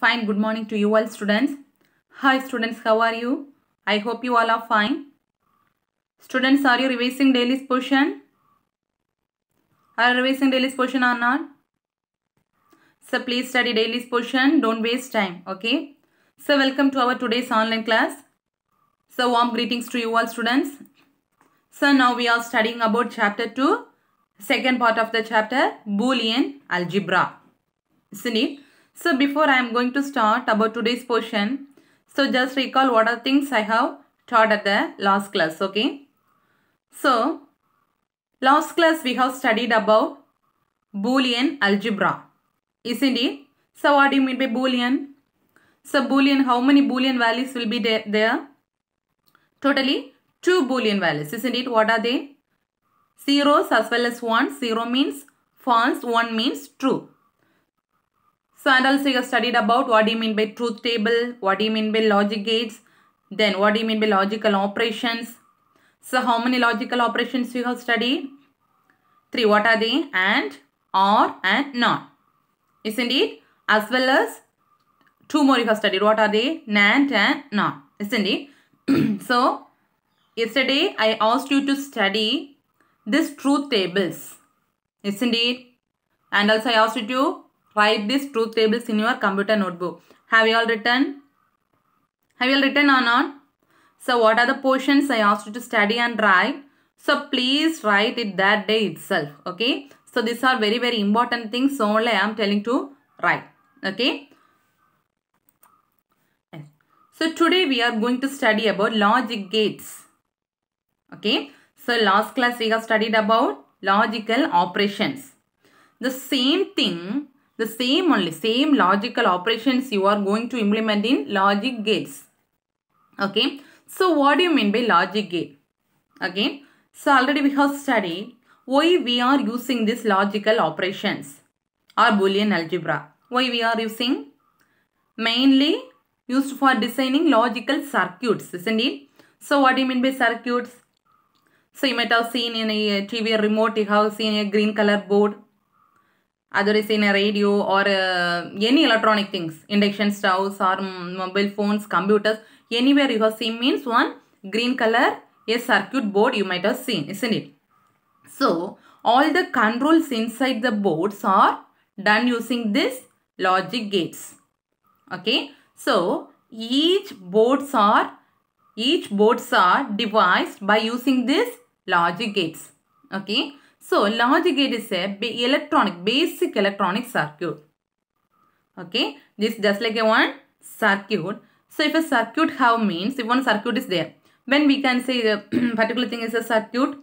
Fine, good morning to you all students. Hi students, how are you? I hope you all are fine. Students, are you revising daily's portion? Are you revising daily's portion or not? So please study daily's portion. Don't waste time. Okay. So welcome to our today's online class. So warm greetings to you all students. So now we are studying about chapter two, second part of the chapter Boolean algebra. Isn't it? So before I am going to start about today's portion, so just recall what are things I have taught at the last class, okay? So last class we have studied about Boolean algebra, isn't it? So what do you mean by Boolean? So Boolean, how many Boolean values will be there? Totally two Boolean values, isn't it? What are they? Zeros as well as 1. 0 means false, 1 means true. So and also you studied about what do you mean by truth table, what do you mean by logic gates, then what do you mean by logical operations. So how many logical operations you have studied? Three. What are they? And, or and not. Isn't it? As well as two more you have studied. What are they? NAND and NOT. Isn't it? so yesterday I asked you to study this truth tables. Isn't it? And also I asked you to write these truth tables in your computer notebook. Have you all written? Have you all written or not? So what are the portions I asked you to study and write? So please write it that day itself. Okay. So these are very very important things. So only I am telling to write. Okay. So today we are going to study about logic gates. Okay. So last class we have studied about logical operations. The same thing the same only, same logical operations you are going to implement in logic gates. Okay. So what do you mean by logic gate? Again, so already we have studied why we are using these logical operations or Boolean algebra. Why we are using? Mainly used for designing logical circuits, isn't it? So what do you mean by circuits? So you might have seen in a TV remote, you have seen a green color board other is in a radio or uh, any electronic things, induction stoves or mm, mobile phones, computers, anywhere you have seen means one green color, a circuit board you might have seen, isn't it? So, all the controls inside the boards are done using this logic gates. Okay, so each boards are each boards are devised by using this logic gates. Okay, So logic gate is a electronic, basic electronic circuit. Okay, this just like a one circuit. So if a circuit have means, if one circuit is there, when we can say the particular thing is a circuit.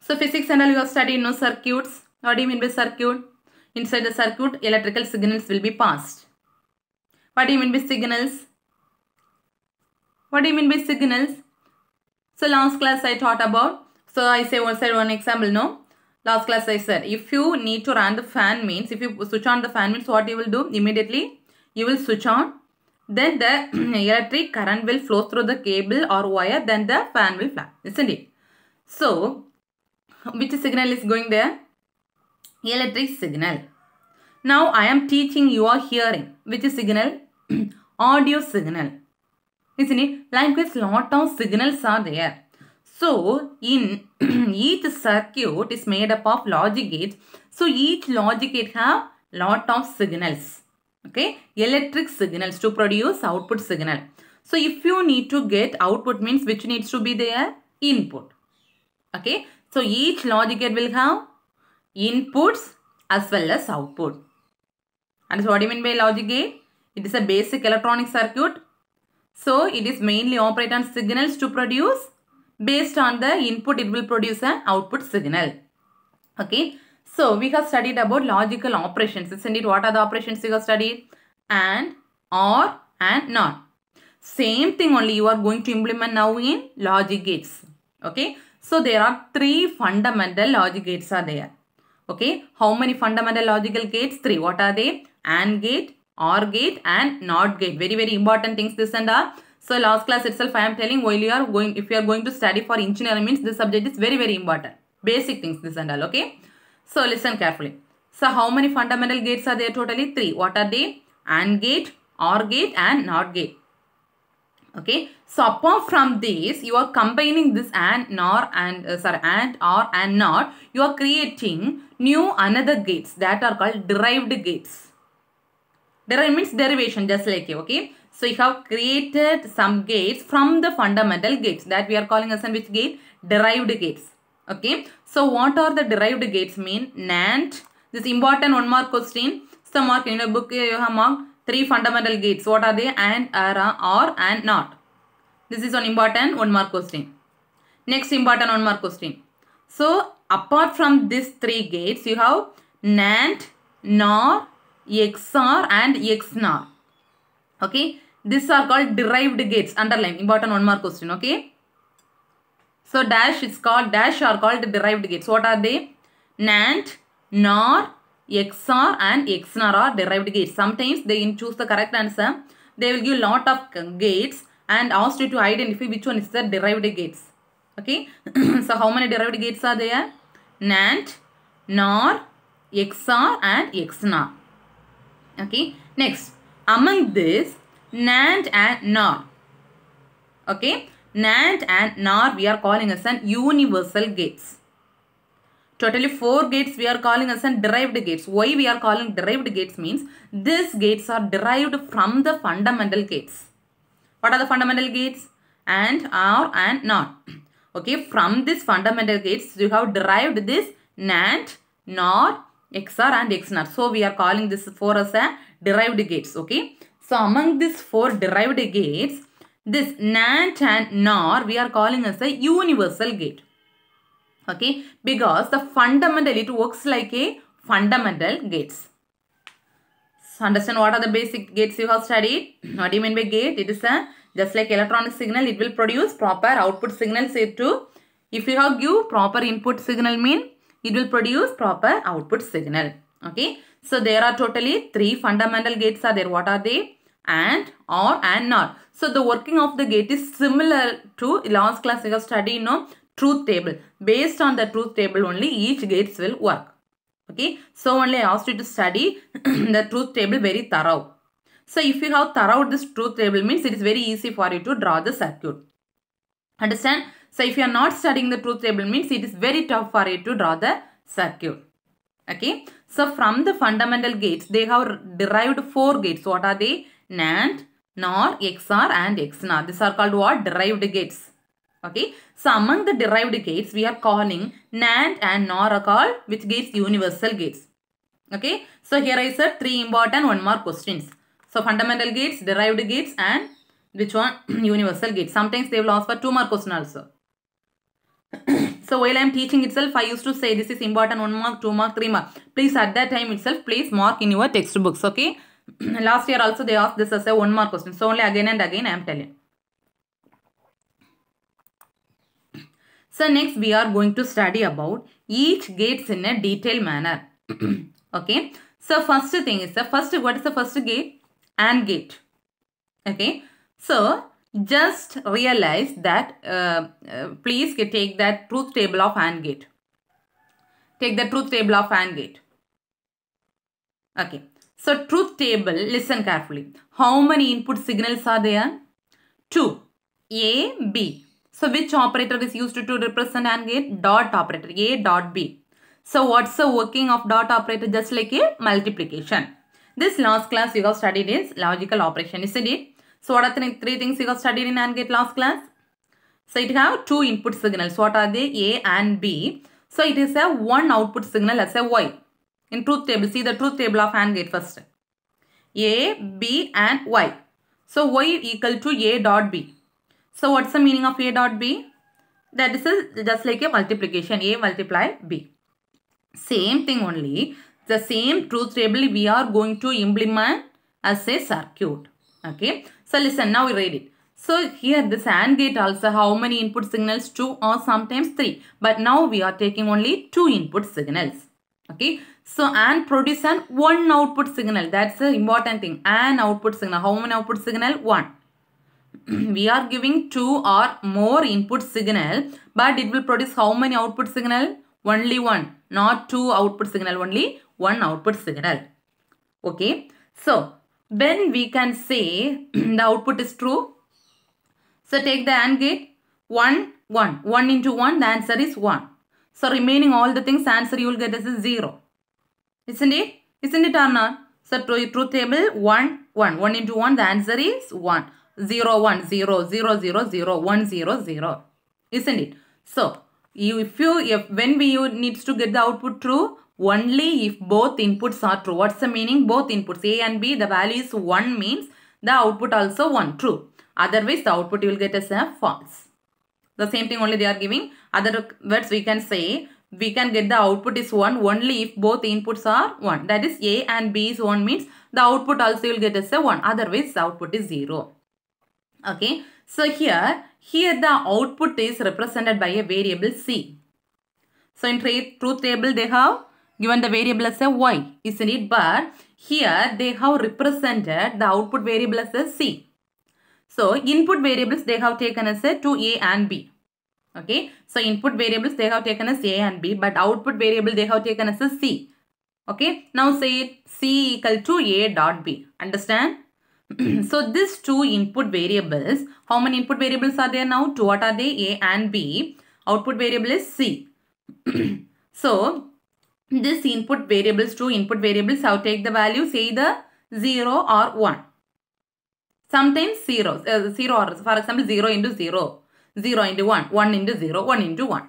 So physics and all you have studied, no circuits. What do you mean by circuit? Inside the circuit, electrical signals will be passed. What do you mean by signals? What do you mean by signals? So last class I taught about So I say one said one example, no? Last class I said, if you need to run the fan means, if you switch on the fan means what you will do? Immediately you will switch on. Then the electric current will flow through the cable or wire. Then the fan will fly, isn't it? So, which signal is going there? Electric signal. Now I am teaching you are hearing. Which signal? Audio signal. Isn't it? Likewise, lot of signals are there. So in each circuit is made up of logic gates. So each logic gate have lot of signals. Okay, electric signals to produce output signal. So if you need to get output means which needs to be there? Input. Okay, so each logic gate will have inputs as well as output. And so what do you mean by logic gate? It is a basic electronic circuit. So it is mainly operate on signals to produce Based on the input, it will produce an output signal. Okay. So, we have studied about logical operations, isn't it? What are the operations you have studied? And, or, and not. Same thing only you are going to implement now in logic gates. Okay. So, there are three fundamental logic gates are there. Okay. How many fundamental logical gates? Three. What are they? AND gate, OR gate and NOT gate. Very, very important things this and are. So last class itself I am telling while you are going, if you are going to study for engineering means this subject is very very important. Basic things this and all okay. So listen carefully. So how many fundamental gates are there totally? Three. What are they? AND gate, OR gate and NOT gate. Okay. So apart from this you are combining this AND, NOR and uh, sorry AND, OR and NOT. You are creating new another gates that are called derived gates. Derived means derivation just like you okay. So you have created some gates from the fundamental gates that we are calling as which gate? Derived gates. Okay. So what are the derived gates mean? NAND. This important one mark question. Some mark in your book eh, you have marked three fundamental gates. What are they? And, are, or, and not. This is one important one mark question. Next important one mark question. So apart from these three gates you have NAND, NOR, XOR and XNOR. Okay. These are called derived gates. Underline. Important one mark question. Okay. So dash is called dash are called derived gates. What are they? NAND, NOR, XOR and XNOR are derived gates. Sometimes they choose the correct answer. They will give lot of gates and asked you to identify which one is the derived gates. Okay. so how many derived gates are there? NAND, NOR, XOR and XNOR. Okay. Next, among this NAND and NOR. Okay, NAND and NOR we are calling as an universal gates. Totally four gates we are calling as an derived gates. Why we are calling derived gates means these gates are derived from the fundamental gates. What are the fundamental gates? And, OR and NOR. Okay, from these fundamental gates you have derived this NAND, NOR, XOR and XNOR. So we are calling this for as a derived gates. Okay. So among these four derived gates, this NAND and NOR we are calling as a universal gate. Okay, because the fundamental, it works like a fundamental gates. So understand what are the basic gates you have studied? what do you mean by gate? It is a just like electronic signal, it will produce proper output signal say to if you have give proper input signal mean it will produce proper output signal. Okay. So there are totally three fundamental gates are there. What are they? and or and not. So the working of the gate is similar to last classical study. you know truth table. Based on the truth table only each gates will work. Okay. So only I asked you to study the truth table very thorough. So if you have thorough this truth table means it is very easy for you to draw the circuit. Understand? So if you are not studying the truth table means it is very tough for you to draw the circuit. Okay. So from the fundamental gates they have derived four gates. What are they? NAND, NOR, XOR and XNOR. These are called what? Derived gates. Okay. So among the derived gates, we are calling NAND and NOR are called which gates? Universal gates. Okay. So here I said three important one more questions. So fundamental gates, derived gates and which one? universal gates. Sometimes they will ask for two more questions also. so while I am teaching itself, I used to say this is important one mark, two mark, three mark. Please at that time itself, please mark in your textbooks. Okay. last year also they asked this as a one mark question. So only again and again I am telling. So next we are going to study about each gates in a detailed manner. okay. So first thing is the first what is the first gate? AND gate. Okay. So just realize that uh, uh, please take that truth table of AND gate. Take the truth table of AND gate. Okay. So truth table, listen carefully. How many input signals are there? 2. A, B. So which operator is used to represent AND gate? Dot operator, A dot B. So what's the working of dot operator? Just like a multiplication. This last class you have studied is logical operation, isn't it? So what are the three things you have studied in AND gate last class? So it have two input signals. What are they? A and B. So it is a one output signal as a Y. In truth table, see the truth table of AND gate first. A, B and Y. So Y equal to A dot B. So what's the meaning of A dot B? That is just like a multiplication. A multiply B. Same thing only. The same truth table we are going to implement as a circuit. Okay. So listen, now we read it. So here this AND gate also how many input signals? 2 or sometimes 3. But now we are taking only 2 input signals. Okay. So and produce an one output signal. That's the important thing. An output signal. How many output signal? One. we are giving two or more input signal but it will produce how many output signal? Only one. Not two output signal. Only one output signal. Okay. So then we can say the output is true. So take the AND gate. 1, 1. 1 into 1. The answer is 1. So remaining all the things answer you will get is 0. Isn't it? Isn't it or not? So truth table 1, 1. 1 into 1, the answer is 1. 0, 1, 0, 0, 0, 0, 1, 0, 0. Isn't it? So, you, if you, if, when we you needs to get the output true, only if both inputs are true. What's the meaning? Both inputs A and B, the value is 1 means the output also 1, true. Otherwise, the output you will get as a false. The same thing only they are giving. Other words we can say we can get the output is 1 only if both inputs are 1. That is A and B is 1 means the output also will get as a 1. Otherwise, output is 0. Okay. So, here, here the output is represented by a variable C. So, in truth table, they have given the variable as a Y, isn't it? But here, they have represented the output variable as a C. So, input variables, they have taken as a 2A and B. Okay. So input variables they have taken as A and B but output variable they have taken as a C. Okay. Now say C equal to A dot B. Understand? so these two input variables, how many input variables are there now? Two what are they? A and B. Output variable is C. so this input variables, two input variables have take the values either 0 or 1. Sometimes 0, uh, 0 or for example 0 into 0 0 into 1, 1 into 0, 1 into 1.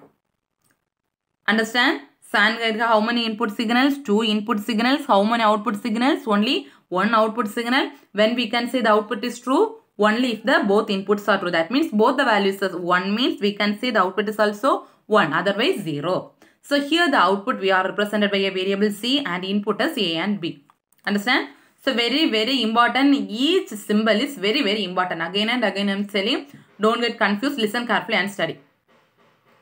Understand? Sand guide how many input signals? 2 input signals. How many output signals? Only 1 output signal. When we can say the output is true? Only if the both inputs are true. That means both the values are 1 means we can say the output is also 1 otherwise 0. So here the output we are represented by a variable C and input as A and B. Understand? So very very important each symbol is very very important again and again I am telling don't get confused. Listen carefully and study.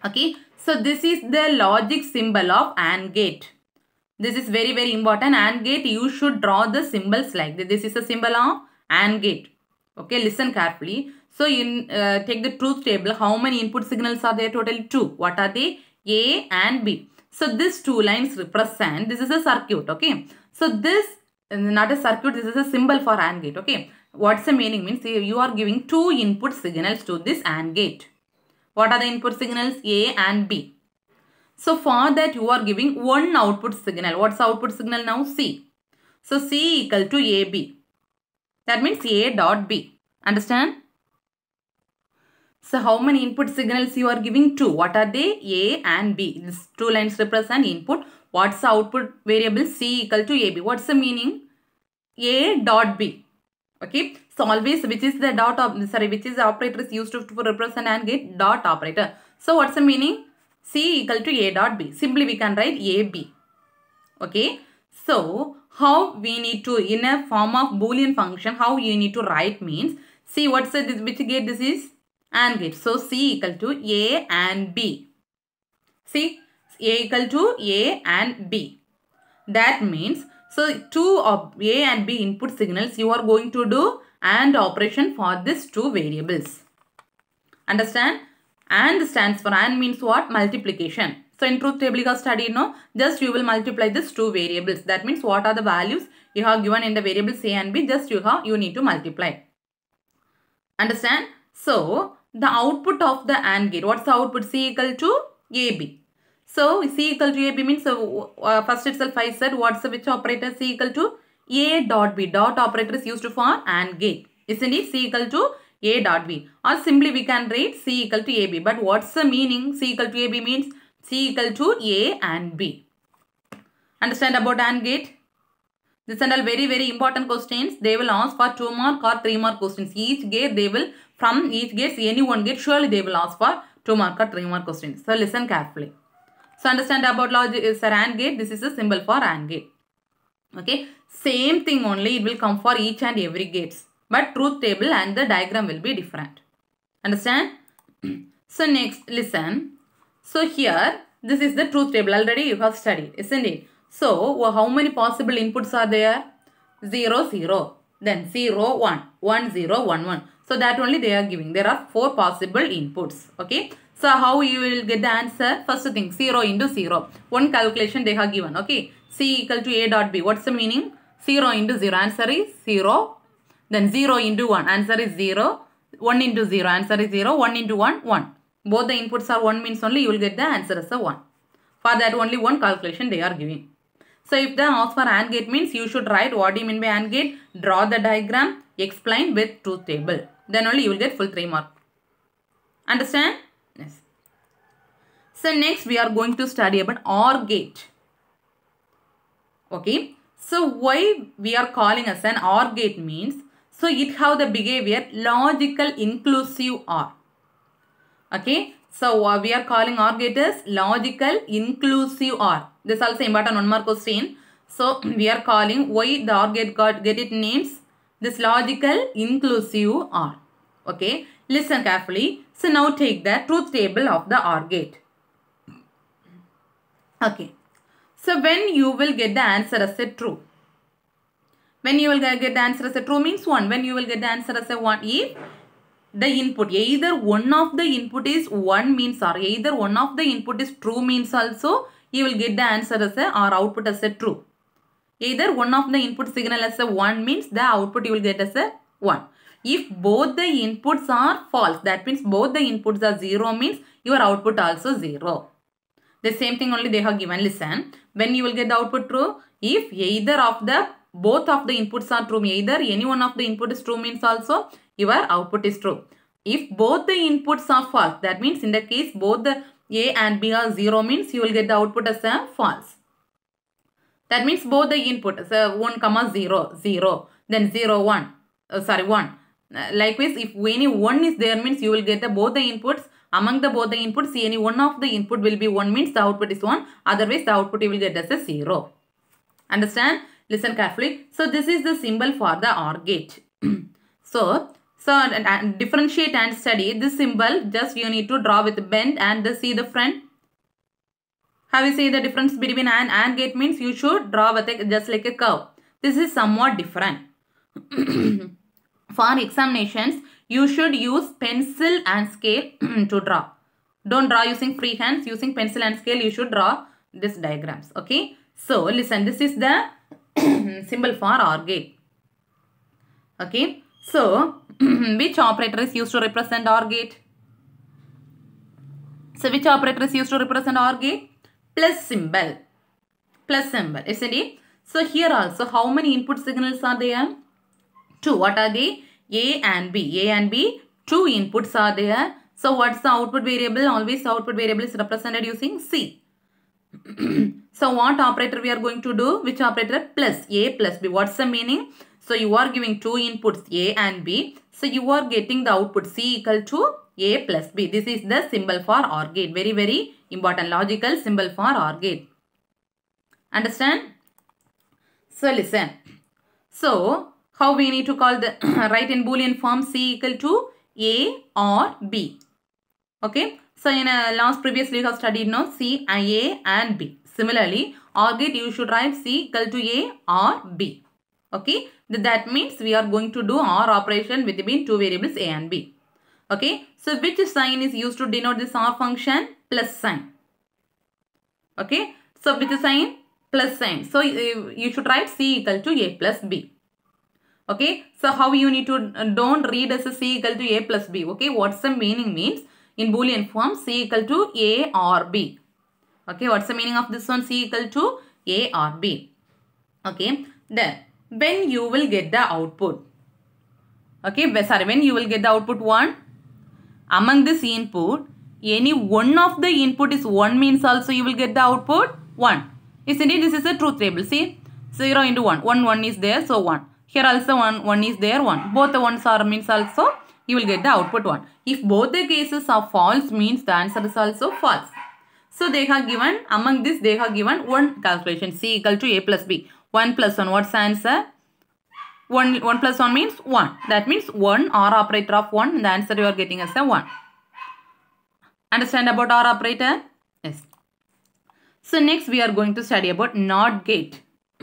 Okay. So this is the logic symbol of AND gate. This is very very important. AND gate you should draw the symbols like this. This is a symbol of AND gate. Okay. Listen carefully. So in uh, take the truth table. How many input signals are there? Totally two. What are they? A and B. So these two lines represent. This is a circuit. Okay. So this uh, not a circuit. This is a symbol for AND gate. Okay. What's the meaning means you are giving two input signals to this AND gate. What are the input signals? A and B. So for that you are giving one output signal. What's output signal now? C. So C equal to AB. That means A dot B. Understand? So how many input signals you are giving? Two. What are they? A and B. These two lines represent input. What's the output variable? C equal to AB. What's the meaning? A dot B okay so always which is the dot of sorry which is the operator is used to, represent and get dot operator so what's the meaning c equal to a dot b simply we can write a b okay so how we need to in a form of boolean function how you need to write means see what's the which gate this is and gate so c equal to a and b see a equal to a and b that means so two of A and B input signals you are going to do AND operation for these two variables. Understand? AND stands for AND means what? Multiplication. So in truth table you have studied no? Just you will multiply these two variables. That means what are the values you have given in the variables A and B. Just you have you need to multiply. Understand? So the output of the AND gate. What's the output? C equal to AB. So C equal to AB means uh, first itself I said what's the which operator C equal to A dot B. Dot operator is used for AND gate. Isn't it? C equal to A dot B. Or simply we can write C equal to AB. But what's the meaning? C equal to AB means C equal to A and B. Understand about AND gate? This are all very very important questions. They will ask for 2 mark or 3 mark questions. Each gate they will from each gate any one gate surely they will ask for 2 mark or 3 mark questions. So listen carefully. So understand about logic uh, is a AND gate. This is a symbol for AND gate. Okay. Same thing only. It will come for each and every gates. But truth table and the diagram will be different. Understand? so next listen. So here this is the truth table. Already you have studied. Isn't it? So well, how many possible inputs are there? 0, 0. Then 0, 1. 1, 0, 1, 1. So that only they are giving. There are four possible inputs. Okay. So how you will get the answer? First thing, 0 into 0. One calculation they have given. Okay. C equal to A dot B. What's the meaning? 0 into 0. Answer is 0. Then 0 into 1. Answer is 0. 1 into 0. Answer is 0. 1 into 1, 1. Both the inputs are 1 means only you will get the answer as a 1. For that only one calculation they are giving. So if the ask for AND gate means you should write what do you mean by AND gate. Draw the diagram. Explain with truth table. Then only you will get full 3 mark. Understand? So next we are going to study about OR gate. Okay. So why we are calling as an OR gate means so it have the behavior logical inclusive OR. Okay. So uh, we are calling OR gate as logical inclusive OR. This also important one more question. So we are calling why the OR gate got get it names this logical inclusive OR. Okay. Listen carefully. So now take the truth table of the OR gate. Okay. So when you will get the answer as a true. When you will get the answer as a true means 1. When you will get the answer as a 1 if the input either one of the input is 1 means or either one of the input is true means also you will get the answer as a or output as a true. Either one of the input signal as a 1 means the output you will get as a 1. If both the inputs are false that means both the inputs are 0 means your output also 0. The same thing only they have given. Listen, when you will get the output true? If either of the, both of the inputs are true, either any one of the input is true means also your output is true. If both the inputs are false, that means in the case both the A and B are 0 means you will get the output as a false. That means both the inputs, so 1 comma zero zero then zero one. uh, sorry 1. Uh, likewise, if any 1 is there means you will get the both the inputs among the both the inputs any one of the input will be 1 means the output is 1 otherwise the output you will get as a 0 understand listen carefully so this is the symbol for the OR gate so so and, and differentiate and study this symbol just you need to draw with bend and the, see the front how you see the difference between an AND gate means you should draw with a, just like a curve this is somewhat different for examinations you should use pencil and scale to draw. Don't draw using free hands. Using pencil and scale, you should draw this diagrams. Okay. So, listen. This is the symbol for OR gate. Okay. So, which operator is used to represent OR gate? So, which operator is used to represent OR gate? Plus symbol. Plus symbol. Isn't it? So, here also, how many input signals are there? Two. What are they? A and B. A and B, two inputs are there. So what's the output variable? Always output variable is represented using C. so what operator we are going to do? Which operator? Plus A plus B. What's the meaning? So you are giving two inputs A and B. So you are getting the output C equal to A plus B. This is the symbol for OR gate. Very, very important logical symbol for OR gate. Understand? So listen. So how we need to call the write in boolean form C equal to A or B. Okay. So in a last previously we have studied now C, A and B. Similarly, OR gate you should write C equal to A or B. Okay. That means we are going to do our operation between two variables A and B. Okay. So which sign is used to denote this OR function? Plus sign. Okay. So with sign plus sign. So you should write C equal to A plus B. Okay, so how you need to uh, don't read as a C equal to A plus B. Okay, what's the meaning means in Boolean form C equal to A or B. Okay, what's the meaning of this one? C equal to A or B. Okay, then when you will get the output. Okay, sorry, when you will get the output 1. Among this input, any one of the input is 1 means also you will get the output 1. Isn't it? This is a truth table. See, 0 into 1. 1, 1 is there, so 1. Here also one, one is there, one. Both the ones are means also you will get the output one. If both the cases are false means the answer is also false. So they have given, among this they have given one calculation. C equal to A plus B. 1 plus 1, what's the answer? 1, 1 plus 1 means 1. That means 1 R operator of 1. The answer you are getting as a 1. Understand about R operator? Yes. So next we are going to study about NOT gate.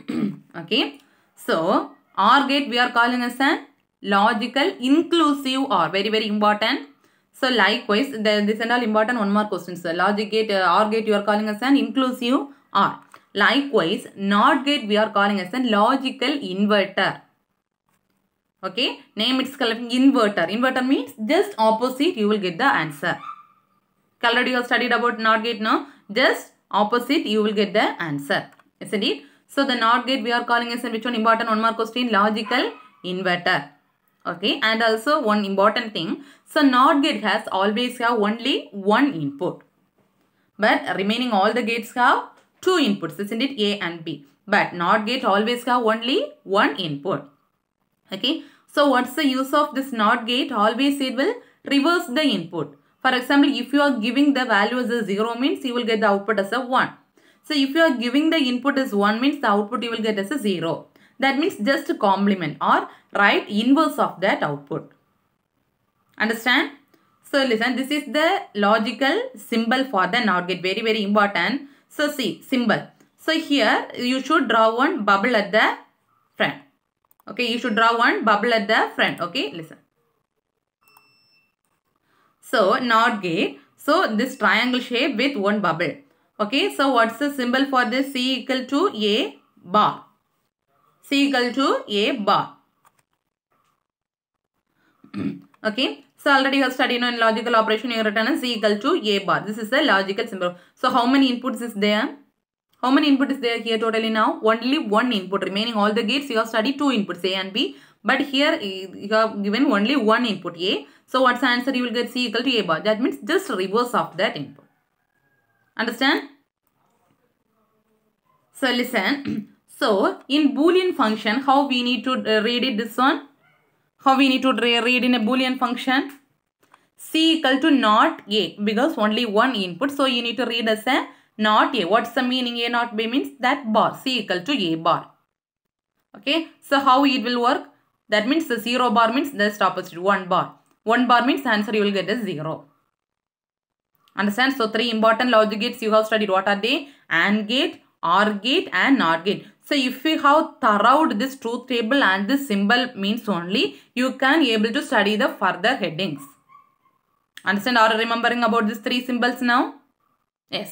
okay. So OR gate we are calling as an logical inclusive OR. Very, very important. So likewise, the, this and all important one more question. So logic gate, uh, OR gate you are calling as an inclusive OR. Likewise, NOT gate we are calling as a logical inverter. Okay, name it's inverter. Inverter means just opposite you will get the answer. Already you have studied about NOT gate, no? Just opposite you will get the answer. Isn't it? So the NOT gate we are calling as which one important one more question logical inverter. Okay and also one important thing. So NOT gate has always have only one input. But remaining all the gates have two inputs isn't it A and B. But NOT gate always have only one input. Okay. So what's the use of this NOT gate? Always it will reverse the input. For example, if you are giving the value as a 0 means you will get the output as a 1. So if you are giving the input as 1 means the output you will get as a 0. That means just complement or write inverse of that output. Understand? So listen, this is the logical symbol for the NOT gate. Very, very important. So see, symbol. So here you should draw one bubble at the front. Okay, you should draw one bubble at the front. Okay, listen. So NOT gate. So this triangle shape with one bubble. Okay, so what's the symbol for this? C equal to A bar. C equal to A bar. okay, so already you have studied you know, in logical operation you have written as C equal to A bar. This is the logical symbol. So how many inputs is there? How many inputs is there here totally now? Only one input. Remaining all the gates you have studied two inputs A and B. But here eh, you have given only one input A. So what's the answer? You will get C equal to A bar. That means just reverse of that input. Understand? So listen. so in Boolean function, how we need to uh, read it this one? How we need to read in a Boolean function? C equal to not A because only one input. So you need to read as a not A. What's the meaning A not B means that bar. C equal to A bar. Okay. So how it will work? That means the 0 bar means just opposite 1 bar. 1 bar means answer you will get as 0. Understand? So, three important logic gates you have studied. What are they? AND gate, OR gate and NOT gate. So, if you have throughout this truth table and this symbol means only, you can able to study the further headings. Understand or remembering about these three symbols now? Yes.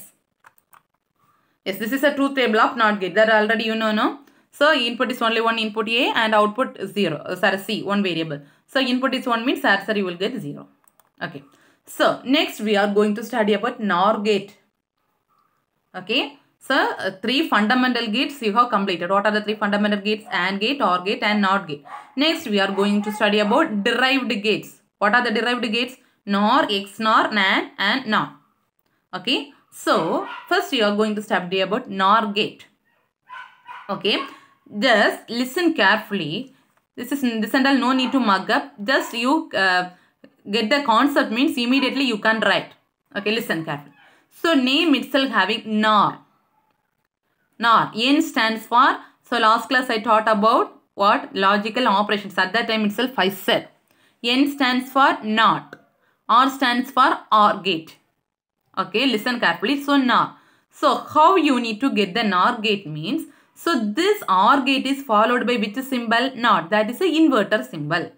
Yes, this is a truth table of NOT gate. That already you know, no? So, input is only one input A and output 0. So uh, sorry, C, one variable. So, input is 1 means answer you will get 0. Okay. So, next we are going to study about NOR gate. Okay. So, uh, three fundamental gates you have completed. What are the three fundamental gates? AND gate, OR gate and NOT gate. Next, we are going to study about derived gates. What are the derived gates? NOR, XNOR, NAND and NOT. Okay. So, first you are going to study about NOR gate. Okay. Just listen carefully. This is this and all no need to mug up. Just you uh, get the concept means immediately you can write. Okay, listen carefully. So name itself having nor, nor. N stands for, so last class I taught about what? Logical operations. At that time itself I said. N stands for NOT. R stands for OR gate. Okay, listen carefully. So NOR. So how you need to get the NOR gate means, so this OR gate is followed by which symbol? NOT. That is a inverter symbol.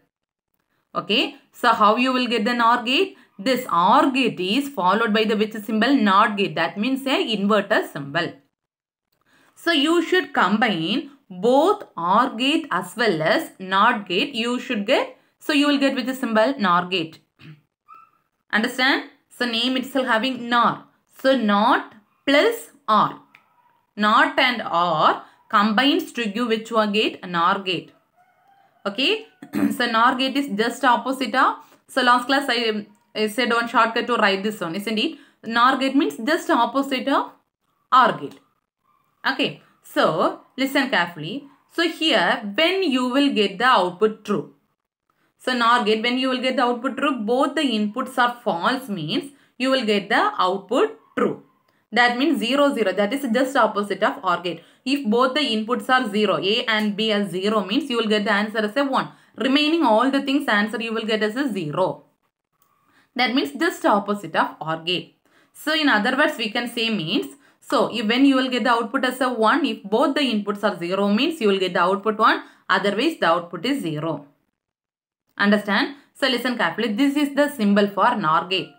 Okay. So, how you will get the nor gate? This OR gate is followed by the which symbol? NOT gate. That means a inverter symbol. So, you should combine both OR gate as well as NOT gate. You should get. So, you will get with the symbol NOR gate. Understand? So, name itself having NOR. So, NOT plus OR. NOT and OR combines to give which gate? NOR gate. Okay. so NOR gate is just opposite of. So last class I, I said one shortcut to write this one, isn't it? NOR gate means just opposite of OR gate. Okay. So listen carefully. So here when you will get the output true. So NOR gate when you will get the output true both the inputs are false means you will get the output true. That means 0, 0. That is just opposite of OR gate. If both the inputs are 0, A and B as 0 means you will get the answer as a 1. Remaining all the things answer you will get as a 0. That means just opposite of OR gate. So in other words we can say means so when you will get the output as a 1 if both the inputs are 0 means you will get the output 1 otherwise the output is 0. Understand? So listen carefully this is the symbol for NOR gate.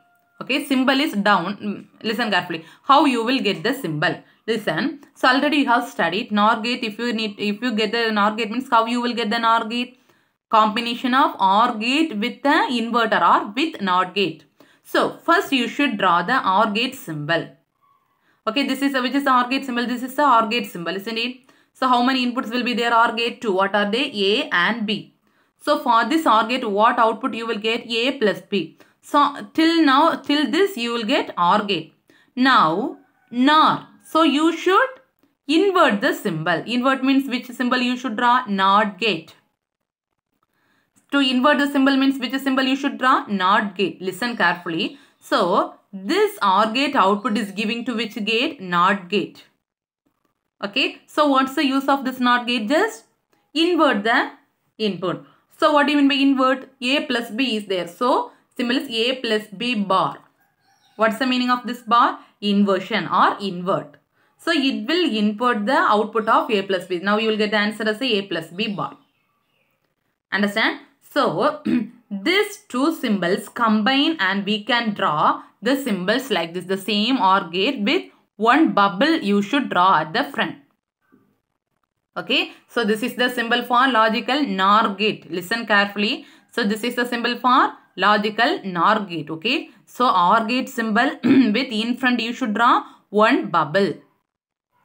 Okay symbol is down mm, listen carefully how you will get the symbol. Listen, so already you have studied NOR gate. If you need, if you get the NOR gate means how you will get the NOR gate? Combination of OR gate with the inverter or with NOR gate. So first you should draw the OR gate symbol. Okay, this is which is the OR gate symbol. This is the OR gate symbol, isn't it? So how many inputs will be there OR gate 2? What are they? A and B. So for this OR gate, what output you will get? A plus B. So till now, till this you will get OR gate. Now, NOR. So you should invert the symbol. Invert means which symbol you should draw? Not gate. To invert the symbol means which symbol you should draw? Not gate. Listen carefully. So this OR gate output is giving to which gate? Not gate. Okay. So what's the use of this NOT gate? Just invert the input. So what do you mean by invert? A plus B is there. So symbol is A plus B bar. What's the meaning of this bar? Inversion or invert. So it will input the output of A plus B. Now you will get the answer as a, a plus B bar. Understand? So these two symbols combine and we can draw the symbols like this. The same OR gate with one bubble you should draw at the front. Okay. So this is the symbol for logical NOR gate. Listen carefully. So this is the symbol for logical NOR gate. Okay. So OR gate symbol with in front you should draw one bubble.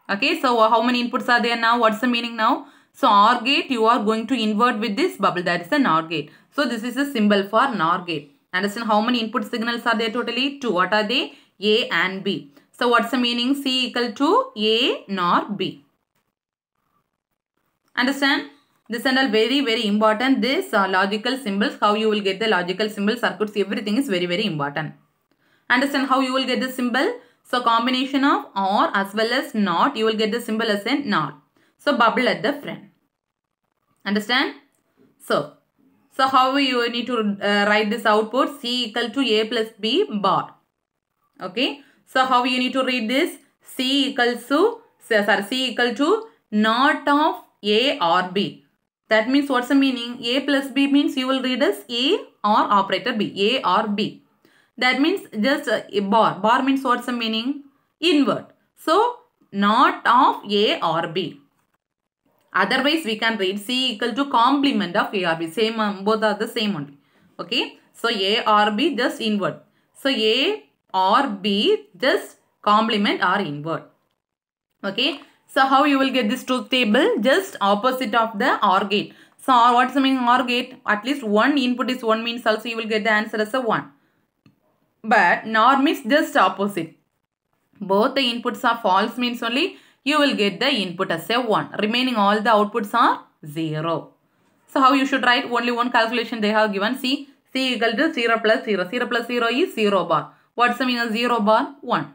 Okay, so uh, how many inputs are there now? What's the meaning now? So OR gate, you are going to invert with this bubble. That is a NOR gate. So this is a symbol for NOR gate. Understand how many input signals are there totally? Two. What are they? A and B. So what's the meaning? C equal to A NOR B. Understand? This and all very very important. This uh, logical symbols, how you will get the logical symbols, circuits, everything is very very important. Understand how you will get the symbol? So combination of or as well as not, you will get the symbol as in not. So bubble at the front. Understand? So, so how you need to uh, write this output? C equal to A plus B bar. Okay. So how you need to read this? C equals to, sorry, C equal to not of A or B. That means what's the meaning? A plus B means you will read as A or operator B. A or B. That means just uh, bar. Bar means what's the meaning? Invert. So, not of A or B. Otherwise, we can read C equal to complement of A or B. Same, um, both are the same only. Okay. So, A or B just invert. So, A or B just complement or invert. Okay. So, how you will get this truth table? Just opposite of the OR gate. So, what's the meaning OR gate? At least one input is 1 means also you will get the answer as a 1 but norm is just opposite. Both the inputs are false means only you will get the input as a 1. Remaining all the outputs are 0. So how you should write? Only one calculation they have given. See, C equal to 0 plus 0. 0 plus 0 is 0 bar. What's the meaning of 0 bar? 1.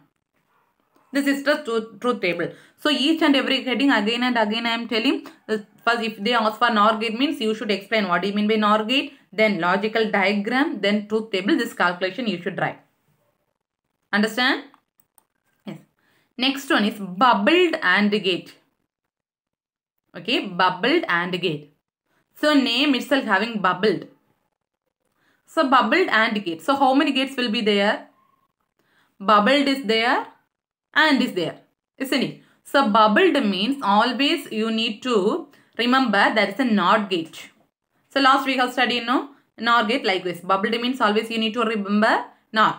This is the truth, truth table. So each and every heading again and again I am telling. Uh, first if they ask for NOR gate means you should explain what do you mean by NOR gate then logical diagram, then truth table. This calculation you should write. Understand? Yes. Next one is bubbled AND gate. Okay, bubbled AND gate. So name itself having bubbled. So bubbled AND gate. So how many gates will be there? Bubbled is there AND is there. Isn't it? So bubbled means always you need to remember that is a NOT gate. So last I have studied no NOR gate likewise. Bubble means always you need to remember NOR.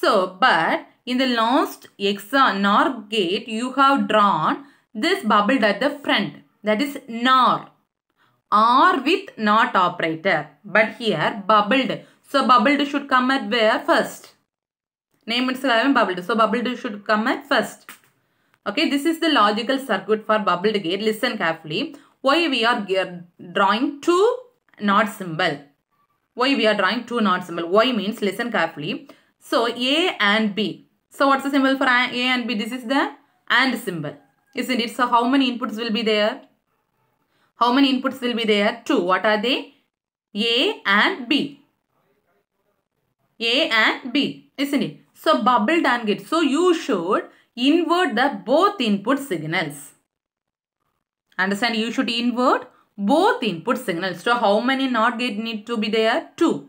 So but in the last exa NOR gate you have drawn this bubbled at the front that is NOR. R with NOT operator but here bubbled. So bubbled should come at where first? Name itself bubbled. So bubbled should come at first. Okay, this is the logical circuit for bubbled gate. Listen carefully. Why we are drawing two not symbol. Why we are drawing two not symbol? Why means listen carefully. So A and B. So what's the symbol for A and B? This is the AND symbol. Isn't it? So how many inputs will be there? How many inputs will be there? Two. What are they? A and B. A and B. Isn't it? So bubble down gate. So you should invert the both input signals. Understand? You should invert both input signals. So how many NOT gate need to be there? 2.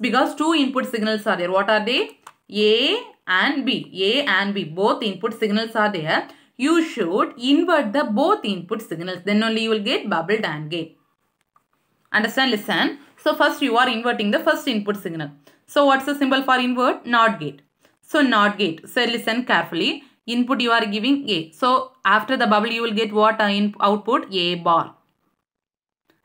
Because two input signals are there. What are they? A and B. A and B. Both input signals are there. You should invert the both input signals. Then only you will get bubbled AND gate. Understand? Listen. So first you are inverting the first input signal. So what's the symbol for invert? NOT gate. So NOT gate. So listen carefully. Input you are giving A. So after the bubble you will get what uh, output? A bar.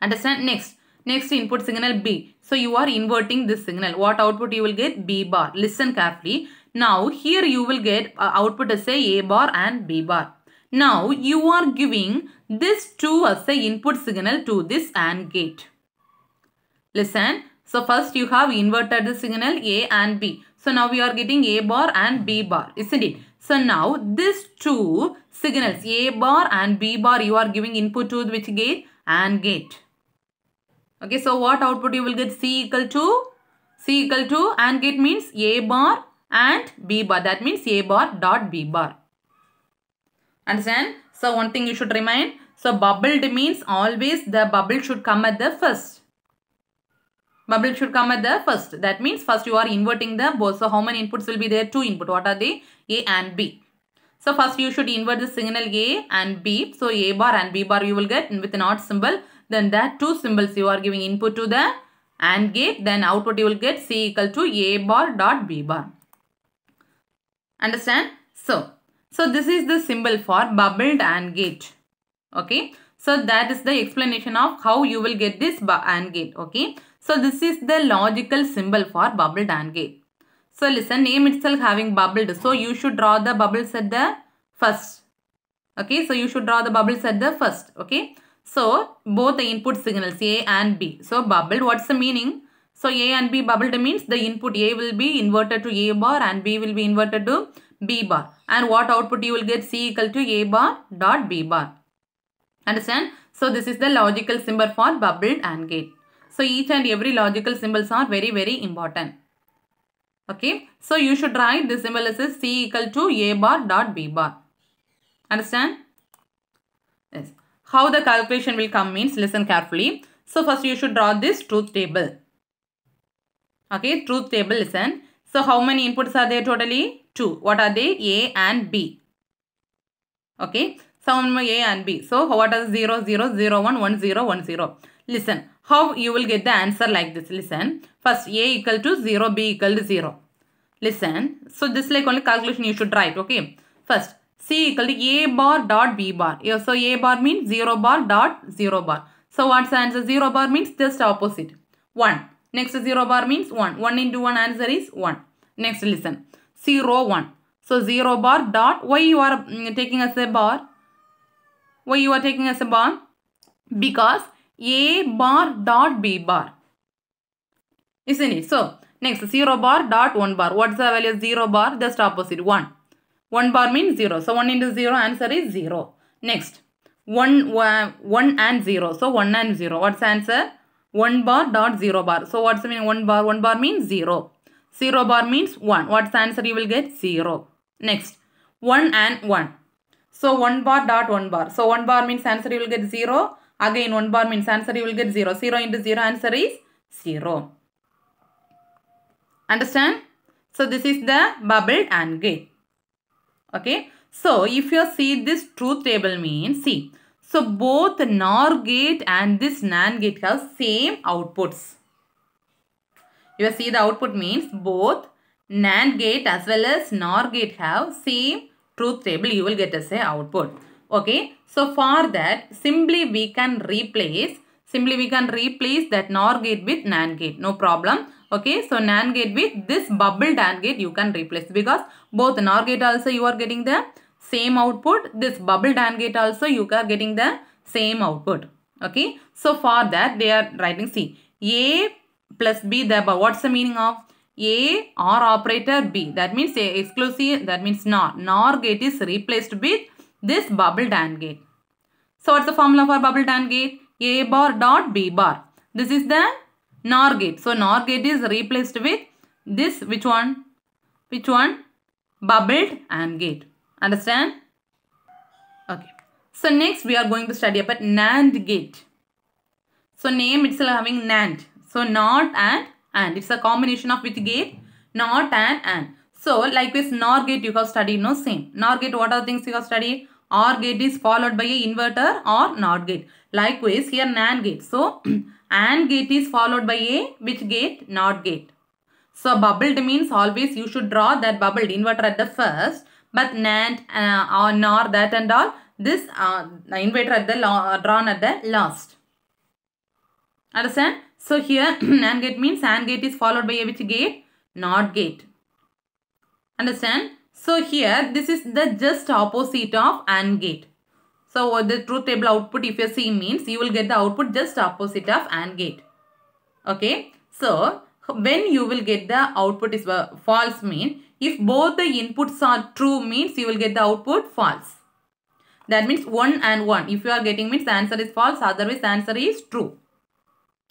Understand? Next. Next input signal B. So you are inverting this signal. What output you will get? B bar. Listen carefully. Now here you will get uh, output as a A bar and B bar. Now you are giving this 2 as a input signal to this AND gate. Listen. So first you have inverted the signal A and B. So now we are getting A bar and B bar, isn't it? So now this two signals A bar and B bar you are giving input to which gate? AND gate. Okay, so what output you will get? C equal to, C equal to and gate means A bar and B bar. That means A bar dot B bar. Understand? So one thing you should remind. So bubbled means always the bubble should come at the first. Bubble should come at the first. That means first you are inverting the both. So how many inputs will be there? Two input. What are they? A and B. So first you should invert the signal A and B. So A bar and B bar you will get with an odd symbol then that two symbols you are giving input to the AND gate, then output you will get C equal to A bar dot B bar. Understand? So, so this is the symbol for bubbled AND gate. Okay. So that is the explanation of how you will get this AND gate. Okay. So this is the logical symbol for bubbled AND gate. So listen, name itself having bubbled. So you should draw the bubbles at the first. Okay. So you should draw the bubbles at the first. Okay. So both the input signals A and B. So bubbled, what's the meaning? So A and B bubbled means the input A will be inverted to A bar and B will be inverted to B bar. And what output you will get C equal to A bar dot B bar. Understand? So this is the logical symbol for bubbled AND gate. So each and every logical symbols are very very important. Okay. So you should write this symbol as C equal to A bar dot B bar. Understand? Yes. How the calculation will come means listen carefully. So first you should draw this truth table. Okay, truth table listen. So how many inputs are there totally? 2. What are they? A and B. Okay, so A and B. So what are 0, 0, 0, 1, 1, 0, 1, 0. Listen, how you will get the answer like this. Listen, first A equal to 0, B equal to 0. Listen, so this like only calculation you should write. Okay, first C equal to A bar dot B bar. So A bar means 0 bar dot 0 bar. So what's the answer? 0 bar means just opposite. 1. Next 0 bar means 1. 1 into 1 answer is 1. Next listen. 0 1. So 0 bar dot. Why you are mm, taking as a bar? Why you are taking as a bar? Because A bar dot B bar. Isn't it? So next 0 bar dot 1 bar. What's the value? 0 bar just opposite 1. 1 bar means 0. So 1 into 0 answer is 0. Next 1, uh, 1 and 0. So 1 and 0. What's answer? 1 bar dot 0 bar. So what's the meaning 1 bar? 1 bar means 0. 0 bar means 1. What's answer you will get? 0. Next 1 and 1. So 1 bar dot 1 bar. So 1 bar means answer you will get 0. Again 1 bar means answer you will get 0. 0 into 0 answer is 0. Understand? So this is the bubbled AND gate. Okay. So, if you see this truth table means, see, so both NOR gate and this NAND gate have same outputs. You see the output means both NAND gate as well as NOR gate have same truth table you will get as a output. Okay. So for that simply we can replace, simply we can replace that NOR gate with NAND gate. No problem. Okay, so NAND gate with this bubble AND gate you can replace because both NOR gate also you are getting the same output. This bubble AND gate also you are getting the same output. Okay, so for that they are writing C. A plus B, the, what's the meaning of a or operator B. That means A exclusive, that means NOR. NOR gate is replaced with this bubble AND gate. So what's the formula for bubble AND gate? A bar dot B bar. This is the NOR gate. So NOR gate is replaced with this which one? Which one? Bubbled AND gate. Understand? Okay. So next we are going to study about NAND gate. So name itself having NAND. So NOT and AND. It's a combination of which gate? NOT and AND. So likewise NOR gate you have studied no same. NOR gate what are the things you have studied? OR gate is followed by a inverter or NOT gate. Likewise here NAND gate. So AND gate is followed by a which gate? NOT gate. So bubbled means always you should draw that bubbled inverter at the first but NAND uh, or NOR that and all this uh, inverter at the uh, drawn at the last. Understand? So here AND gate means AND gate is followed by a which gate? NOT gate. Understand? So here this is the just opposite of AND gate. So the truth table output if you see means you will get the output just opposite of AND gate. Okay. So when you will get the output is uh, false mean if both the inputs are true means you will get the output false. That means 1 and 1. If you are getting means answer is false otherwise answer is true.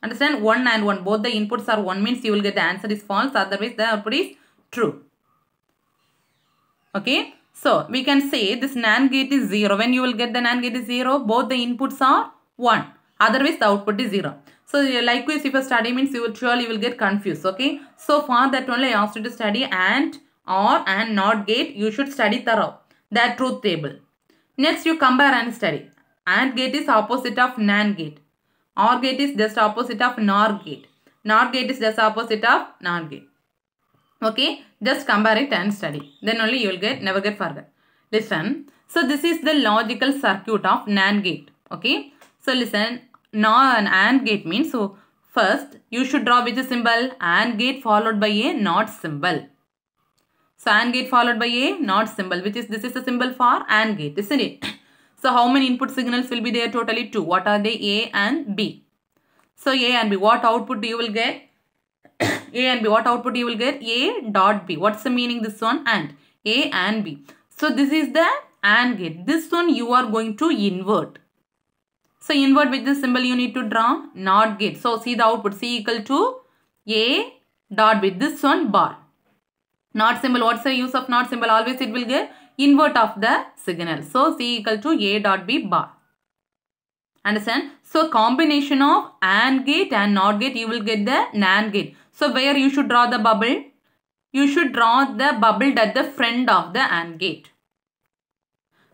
Understand 1 and 1 both the inputs are 1 means you will get the answer is false otherwise the output is true. Okay. So we can say this NAND gate is 0. When you will get the NAND gate is 0, both the inputs are 1. Otherwise the output is 0. So likewise if you study means you will surely will get confused. Okay. So for that only I asked you to study AND OR and NOT gate. You should study thorough. That truth table. Next you compare and study. AND gate is opposite of NAND gate. OR gate is just opposite of NOR gate. NOR gate is just opposite of NAND gate. Okay, just compare it and study. Then only you will get never get further. Listen. So this is the logical circuit of NAND gate. Okay. So listen. Now an AND gate means so first you should draw with a symbol AND gate followed by a NOT symbol. So AND gate followed by a NOT symbol which is this is a symbol for AND gate isn't it? So how many input signals will be there totally two. What are they A and B? So A and B what output do you will get? A and B. What output you will get? A dot B. What's the meaning this one? And. A and B. So this is the AND gate. This one you are going to invert. So invert with this symbol you need to draw NOT gate. So see the output. C equal to A dot B. This one bar. NOT symbol. What's the use of NOT symbol? Always it will get invert of the signal. So C equal to A dot B bar. Understand? So combination of AND gate and NOT gate you will get the NAND gate. So where you should draw the bubble? You should draw the bubble at the front of the AND gate.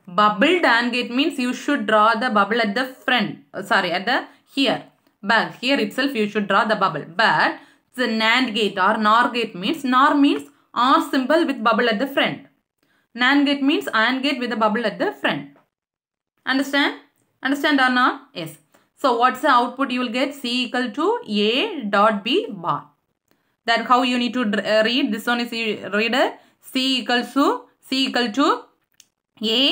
Bubbled AND gate means you should draw the bubble at the front. Uh, sorry, at the here. but here itself you should draw the bubble. But the NAND gate or NOR gate means NOR means OR symbol with bubble at the front. NAND gate means AND gate with a bubble at the front. Understand? Understand or not? Yes. So what's the output you will get? C equal to A dot B bar that how you need to uh, read this one is you read uh, c equals to c equal to a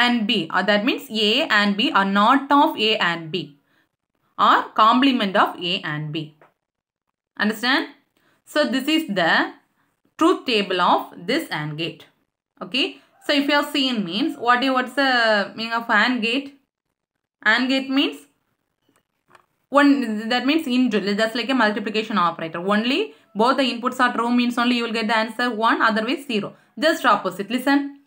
and b or uh, that means a and b are not of a and b or complement of a and b understand so this is the truth table of this and gate okay so if you have seen means what what's the meaning of and gate and gate means one that means in just like a multiplication operator only both the inputs are true means only you will get the answer 1 otherwise 0. Just opposite. Listen.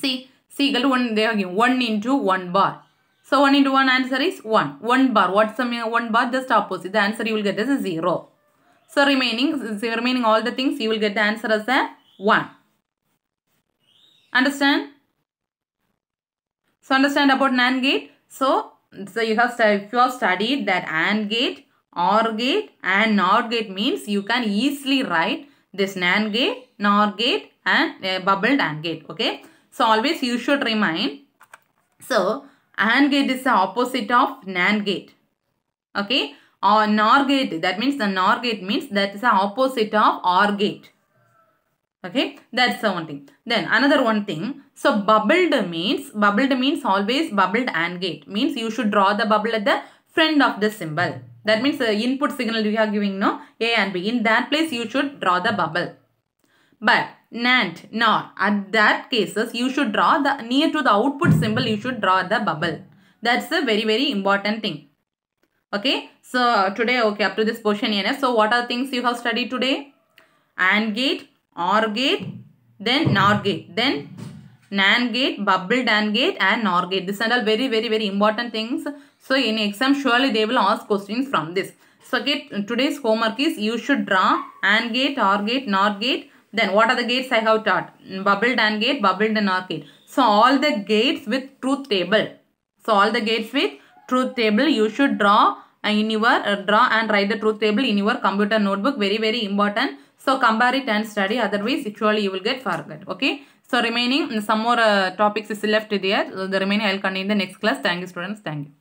See, see equal to 1, they are given 1 into 1 bar. So 1 into 1 answer is 1. 1 bar. What's the 1 bar? Just opposite. The answer you will get is 0. So remaining, so remaining all the things you will get the answer as a 1. Understand? So understand about NAND gate. So, so you have, if you have studied that AND gate, OR gate and NOR gate means you can easily write this NAND gate, NOR gate and uh, bubbled AND gate. Okay. So always you should remind. So AND gate is the opposite of NAND gate. Okay. Or NOR gate that means the NOR gate means that is the opposite of OR gate. Okay. That's the one thing. Then another one thing. So bubbled means bubbled means always bubbled AND gate means you should draw the bubble at the front of the symbol. That means the uh, input signal you are giving no A and B. In that place you should draw the bubble. But NAND, NOR, at that cases you should draw the near to the output symbol you should draw the bubble. That's a very very important thing. Okay, so today okay up to this portion yeah, So what are things you have studied today? AND gate, OR gate, then NOR gate, then NAND gate, bubble AND gate and NOR gate. These are all very, very, very important things. So, in exam, surely they will ask questions from this. So, today's homework is you should draw AND gate, OR gate, NOR gate. Then, what are the gates I have taught? Bubble AND gate, bubble and NOR gate. So, all the gates with truth table. So, all the gates with truth table you should draw in your uh, draw and write the truth table in your computer notebook very very important so compare it and study otherwise surely you will get forget okay so remaining some more uh, topics is left there. The remaining I will continue in the next class. Thank you students. Thank you.